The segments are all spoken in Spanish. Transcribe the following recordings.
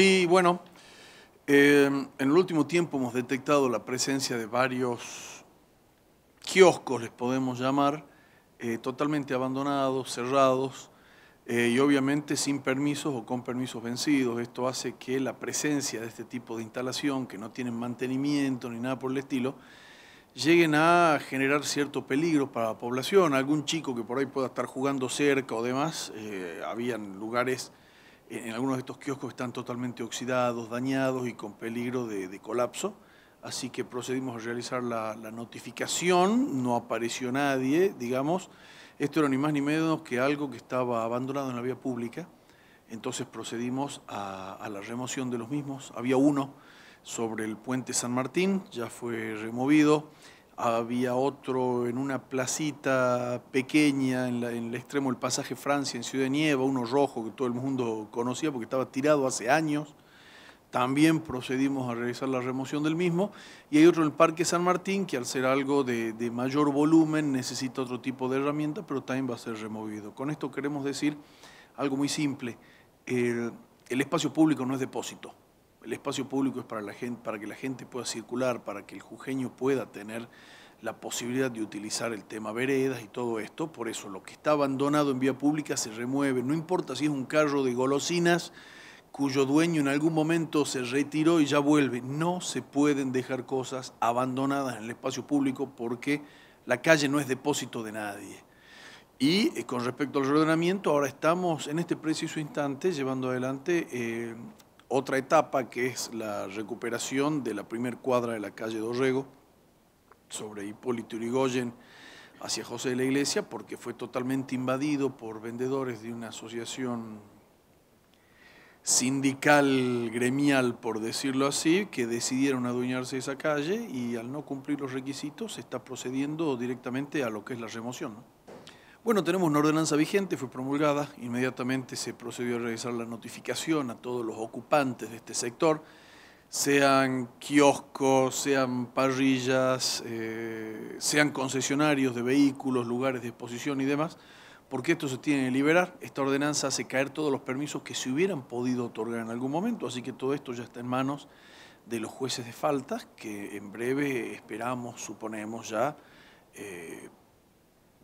Sí, bueno, em, en el último tiempo hemos detectado la presencia de varios kioscos, les podemos llamar, eh, totalmente abandonados, cerrados eh, y obviamente sin permisos o con permisos vencidos. Esto hace que la presencia de este tipo de instalación, que no tienen mantenimiento ni nada por el estilo, lleguen a generar cierto peligro para la población. Algún chico que por ahí pueda estar jugando cerca o demás, eh, habían lugares en algunos de estos kioscos están totalmente oxidados, dañados y con peligro de, colapso. Así que procedimos a realizar la, notificación, no apareció nadie, digamos. Esto era ni más ni menos que algo que estaba abandonado en la vía pública. Entonces procedimos a la remoción de los mismos. Había uno sobre el puente San Martín, ya fue removido había otro en una placita pequeña en, el extremo del pasaje Francia, en Ciudad de Nieva, uno rojo que todo el mundo conocía porque estaba tirado hace años. También procedimos a realizar la remoción del mismo. Y hay otro en el Parque San Martín que al ser algo de, mayor volumen necesita otro tipo de herramienta, pero también va a ser removido. Con esto queremos decir algo muy simple. el espacio público no es depósito el espacio público es para, la gente, para que la gente pueda circular, para que el jujeño pueda tener la posibilidad de utilizar el tema veredas y todo esto. Por eso lo que está abandonado en vía pública se remueve. No importa si es un carro de golosinas cuyo dueño en algún momento se retiró y ya vuelve. No se pueden dejar cosas abandonadas en el espacio público porque la calle no es depósito de nadie. Y eh, con respecto al ordenamiento, ahora estamos en este preciso instante llevando adelante eh, otra etapa que es la recuperación de la primer cuadra de la calle Dorrego sobre Hipólito Urigoyen, hacia José de la Iglesia porque fue totalmente invadido por vendedores de una asociación sindical gremial, por decirlo así, que decidieron adueñarse de esa calle y al no cumplir los requisitos se está procediendo directamente a lo que es la remoción. Bueno, tenemos una ordenanza vigente, fue promulgada, inmediatamente se procedió a realizar la notificación a todos los ocupantes de este sector, sean kioscos, sean parrillas, eh, sean concesionarios de vehículos, lugares de exposición y demás, porque esto se tiene que liberar. Esta ordenanza hace caer todos los permisos que se hubieran podido otorgar en algún momento, así que todo esto ya está en manos de los jueces de faltas, que en breve esperamos, suponemos ya, eh,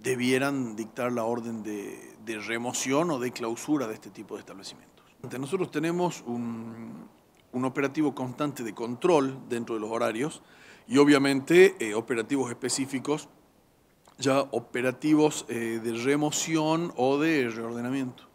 debieran dictar la orden de, remoción o de clausura de este tipo de establecimientos. Nosotros tenemos un, operativo constante de control dentro de los horarios y obviamente eh, operativos específicos, ya operativos eh, de remoción o de reordenamiento.